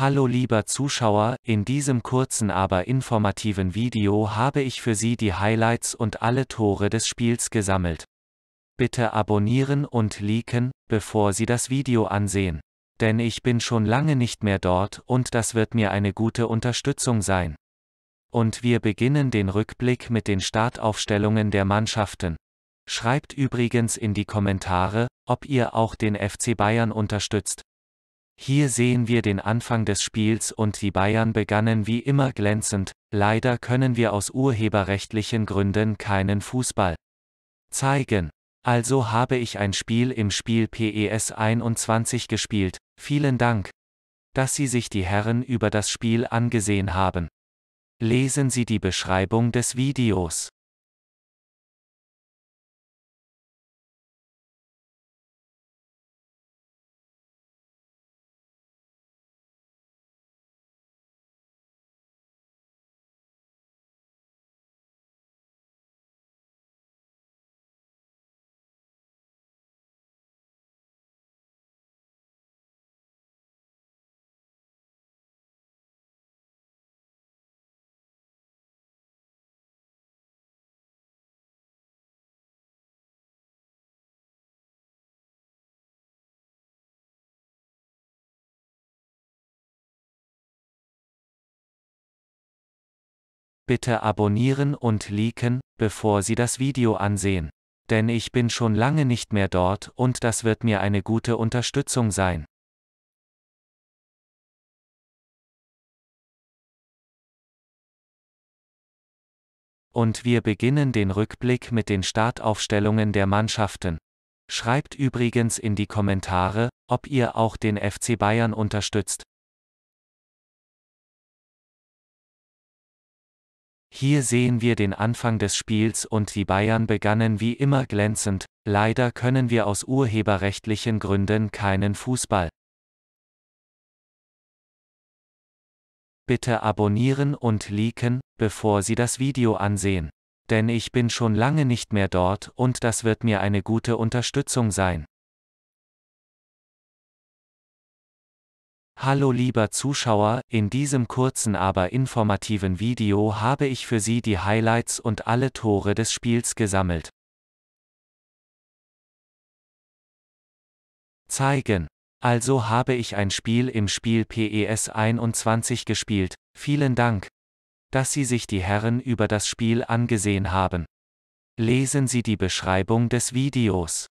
Hallo lieber Zuschauer, in diesem kurzen aber informativen Video habe ich für Sie die Highlights und alle Tore des Spiels gesammelt. Bitte abonnieren und liken, bevor Sie das Video ansehen. Denn ich bin schon lange nicht mehr dort und das wird mir eine gute Unterstützung sein. Und wir beginnen den Rückblick mit den Startaufstellungen der Mannschaften. Schreibt übrigens in die Kommentare, ob ihr auch den FC Bayern unterstützt. Hier sehen wir den Anfang des Spiels und die Bayern begannen wie immer glänzend, leider können wir aus urheberrechtlichen Gründen keinen Fußball zeigen. Also habe ich ein Spiel im Spiel PES 21 gespielt, vielen Dank, dass Sie sich die Herren über das Spiel angesehen haben. Lesen Sie die Beschreibung des Videos. Bitte abonnieren und liken, bevor Sie das Video ansehen. Denn ich bin schon lange nicht mehr dort und das wird mir eine gute Unterstützung sein. Und wir beginnen den Rückblick mit den Startaufstellungen der Mannschaften. Schreibt übrigens in die Kommentare, ob ihr auch den FC Bayern unterstützt. Hier sehen wir den Anfang des Spiels und die Bayern begannen wie immer glänzend, leider können wir aus urheberrechtlichen Gründen keinen Fußball. Bitte abonnieren und liken, bevor Sie das Video ansehen. Denn ich bin schon lange nicht mehr dort und das wird mir eine gute Unterstützung sein. Hallo lieber Zuschauer, in diesem kurzen aber informativen Video habe ich für Sie die Highlights und alle Tore des Spiels gesammelt. Zeigen. Also habe ich ein Spiel im Spiel PES 21 gespielt, vielen Dank, dass Sie sich die Herren über das Spiel angesehen haben. Lesen Sie die Beschreibung des Videos.